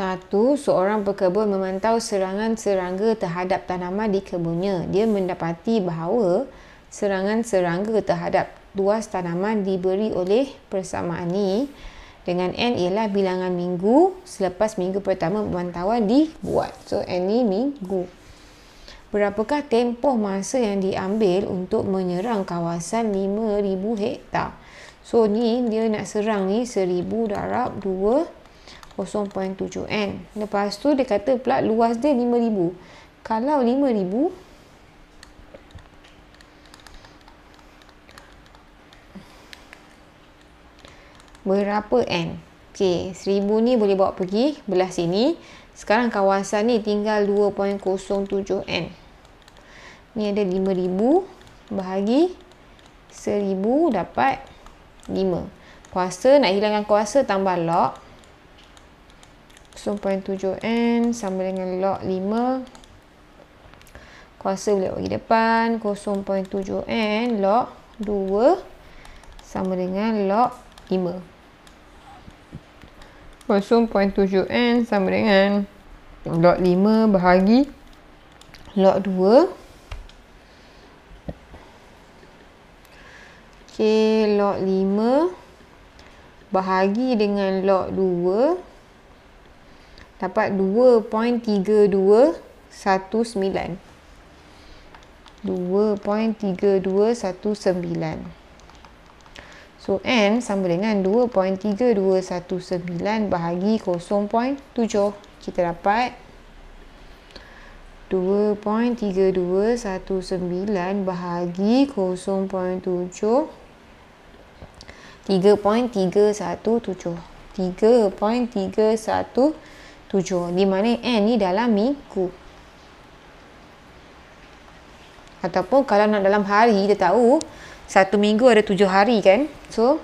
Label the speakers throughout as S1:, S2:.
S1: Satu, seorang pekebun memantau serangan serangga terhadap tanaman di kebunnya. Dia mendapati bahawa serangan serangga terhadap luas tanaman diberi oleh persamaan ini dengan N ialah bilangan minggu selepas minggu pertama pemantauan dibuat. So N ini minggu. Berapakah tempoh masa yang diambil untuk menyerang kawasan 5,000 hektar? So ni dia nak serang ni 1,000 darab 2 0.7N. Lepas tu dia kata pula luas dia 5,000. Kalau 5,000 berapa N? Okey, 1,000 ni boleh bawa pergi belah sini. Sekarang kawasan ni tinggal 2.07N. Ni ada 5,000 bahagi 1,000 dapat 5. Kuasa, nak hilangkan kuasa tambah log. 0.7N sama dengan log 5 kuasa boleh bagi depan 0.7N log 2 sama dengan log 5 0.7N sama dengan log 5 bahagi log 2 ok log 5 bahagi dengan log 2 dapat 2.3219 2.3219 2.3219 So N sama dengan 2.3219 bahagi 0.7. Kita dapat 2.3219 bahagi 0.7. 3.317. 3.317 tujuh. Di mana N ni dalam minggu. Ataupun kalau nak dalam hari, kita tahu satu minggu ada tujuh hari kan. So,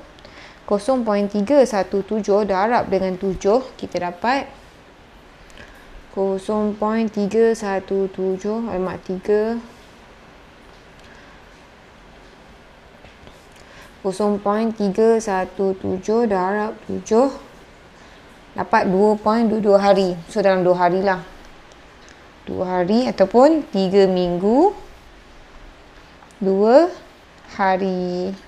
S1: 0.317 darab dengan tujuh kita dapat 0.317 mak 3 0.317 darab 7 dapat 2.22 hari. So dalam 2 hari lah. 2 hari ataupun 3 minggu. 2 hari.